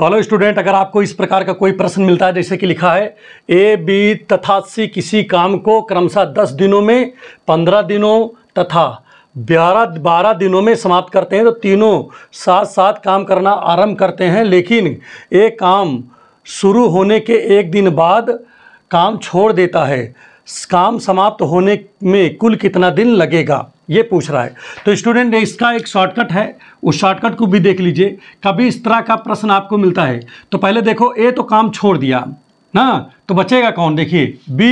hello student अगर आपको इस प्रकार का कोई प्रश्न मिलता है जैसे कि लिखा है ए बी तथा सी किसी काम को क्रमशः दस दिनों में पंद्रह दिनों तथा ग्यारह बारह दिनों में समाप्त करते हैं तो तीनों साथ साथ काम करना आरंभ करते हैं लेकिन ये काम शुरू होने के एक दिन बाद काम छोड़ देता है काम समाप्त होने में कुल कितना दिन लगेगा ये पूछ रहा है तो स्टूडेंट इसका एक शॉर्टकट है उस शॉर्टकट को भी देख लीजिए कभी इस तरह का प्रश्न आपको मिलता है तो पहले देखो ए तो काम छोड़ दिया ना तो बचेगा कौन देखिए बी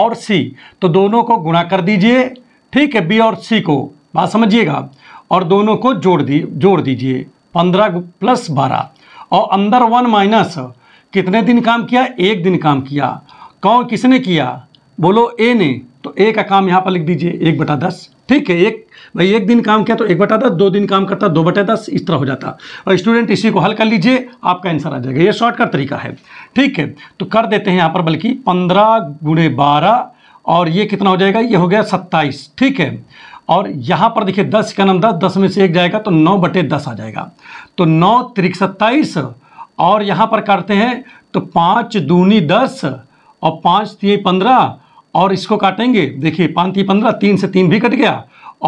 और सी तो दोनों को गुणा कर दीजिए ठीक है बी और सी को बात समझिएगा और दोनों को जोड़ दी जोड़ दीजिए पंद्रह प्लस बारह और अंदर वन माइनस कितने दिन काम किया एक दिन काम किया कौन किसने किया बोलो ए ने तो ए का काम यहाँ पर लिख दीजिए एक बटा दस ठीक है एक भाई एक दिन काम किया तो एक बटा दस दो दिन काम करता दो बटा दस इस तरह हो जाता और स्टूडेंट इसी को हल कर लीजिए आपका आंसर आ जाएगा ये शॉर्टकट तरीका है ठीक है तो कर देते हैं यहाँ पर बल्कि पंद्रह गुणे बारह और ये कितना हो जाएगा ये हो गया सत्ताईस ठीक है और यहाँ पर देखिए दस का नाम दस दस में से एक जाएगा तो नौ बटे दस आ जाएगा तो नौ त्रिक सत्ताईस और यहाँ पर करते हैं तो पाँच दूनी दस और पाँच तीन पंद्रह और इसको काटेंगे देखिए पाँच तीन पंद्रह तीन से तीन भी कट गया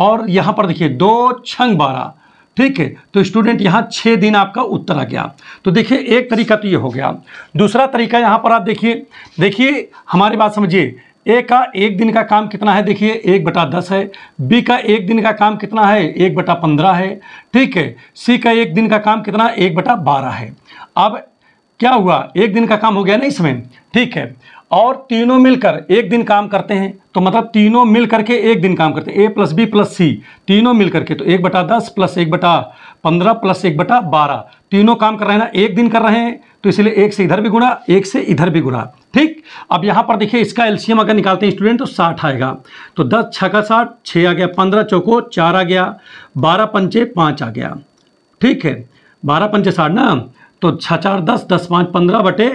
और यहाँ पर देखिए दो छंग बारह ठीक है तो स्टूडेंट यहाँ छः दिन आपका उत्तर आ गया तो देखिए एक तरीका तो ये हो गया दूसरा तरीका यहाँ पर आप देखिए देखिए हमारी बात समझिए ए का एक दिन का काम कितना है देखिए एक बटा दस है बी का एक दिन का काम कितना है एक बटा पंद्रह है ठीक है सी का एक दिन का काम कितना है एक बटा बारह है अब क्या हुआ एक दिन का काम हो गया ना इसमें ठीक है और तीनों मिलकर एक दिन काम करते हैं तो मतलब तीनों मिल करके एक दिन काम करते हैं A plus B plus C तीनों मिल करके तो एक बटा दस प्लस एक बटा पंद्रह प्लस एक बटा बारह तीनों काम कर रहे हैं ना एक दिन कर रहे हैं तो इसलिए एक से इधर भी गुणा एक से इधर भी गुणा ठीक अब यहाँ पर देखिए इसका एल्शियम अगर निकालते हैं स्टूडेंट तो साठ आएगा तो दस छः का साठ छः आ गया पंद्रह चौको चार आ गया बारह पंचे पाँच आ गया ठीक है बारह पंचे साठ ना तो छः चार दस दस पाँच पंद्रह बटे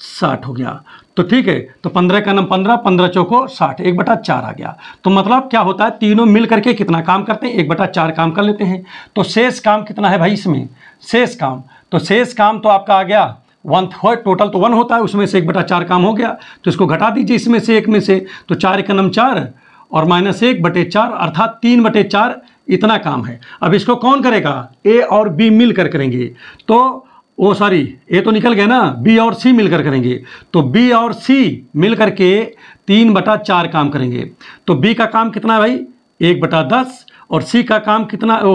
साठ हो गया तो ठीक है तो पंद्रह का नम पंद्रह पंद्रह चौको साठ एक बटा चार आ गया तो मतलब क्या होता है तीनों मिल करके कितना काम करते हैं एक बटा चार काम कर लेते हैं तो शेष काम कितना है भाई इसमें शेष काम तो शेष काम तो आपका आ गया वन टोटल तो वन होता है उसमें से एक बटा चार काम हो गया तो इसको घटा दीजिए इसमें से एक में से तो चार का नम चार और माइनस एक बटे चार अर्थात तीन बटे चार इतना काम है अब इसको कौन करेगा ए और बी मिल कर करेंगे तो ओ सॉरी ए तो निकल गया ना बी और सी मिलकर करेंगे तो बी और सी मिल करके तीन बटा चार काम करेंगे तो बी का काम कितना है भाई एक बटा दस और सी का काम कितना ओ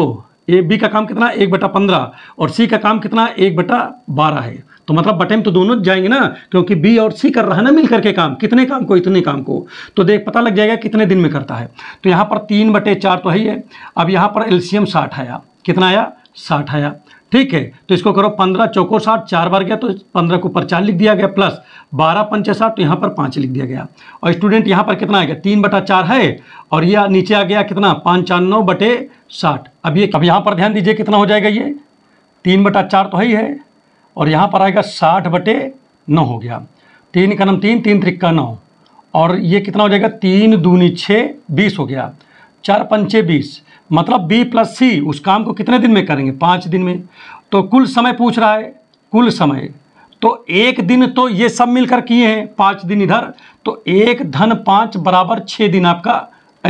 ए बी का काम कितना एक बटा पंद्रह और सी का काम कितना एक बटा बारह है तो मतलब बटे में तो दोनों जाएंगे ना क्योंकि बी और सी कर रहा है ना मिल करके काम कितने काम को इतने काम को तो देख पता लग जाएगा कितने दिन में करता है तो यहाँ पर तीन बटे चार तो है ही है अब यहाँ पर एल्शियम साठ आया कितना आया साठ आया ठीक है तो इसको करो पंद्रह चौको साठ चार बार गया तो पंद्रह के ऊपर चार लिख दिया गया प्लस बारह पंचे साठ तो यहाँ पर पाँच लिख दिया गया और स्टूडेंट यहाँ पर कितना आ गया तीन बटा चार है और यह नीचे आ गया कितना नौ बटे साठ अब ये अब यहाँ पर ध्यान दीजिए कितना हो जाएगा ये तीन बटा चार तो है ही है और यहाँ पर आएगा साठ बटे नौ हो गया तीन का नम तीन तीन त्रिक्का नौ और ये कितना हो जाएगा तीन दूनी छः बीस हो गया चार पंचे बीस मतलब बी प्लस सी उस काम को कितने दिन में करेंगे पाँच दिन में तो कुल समय पूछ रहा है कुल समय तो एक दिन तो ये सब मिलकर किए हैं पाँच दिन इधर तो एक धन पाँच बराबर छः दिन आपका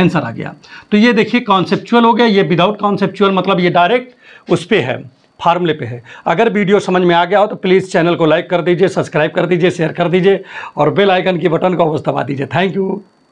आंसर आ गया तो ये देखिए कॉन्सेप्चुअल हो गया ये विदाउट कॉन्सेप्चुअल मतलब ये डायरेक्ट उस पर है फार्मूले पे है अगर वीडियो समझ में आ गया हो तो प्लीज़ चैनल को लाइक कर दीजिए सब्सक्राइब कर दीजिए शेयर कर दीजिए और बेल आइकन की बटन को अवश्य दबा दीजिए थैंक यू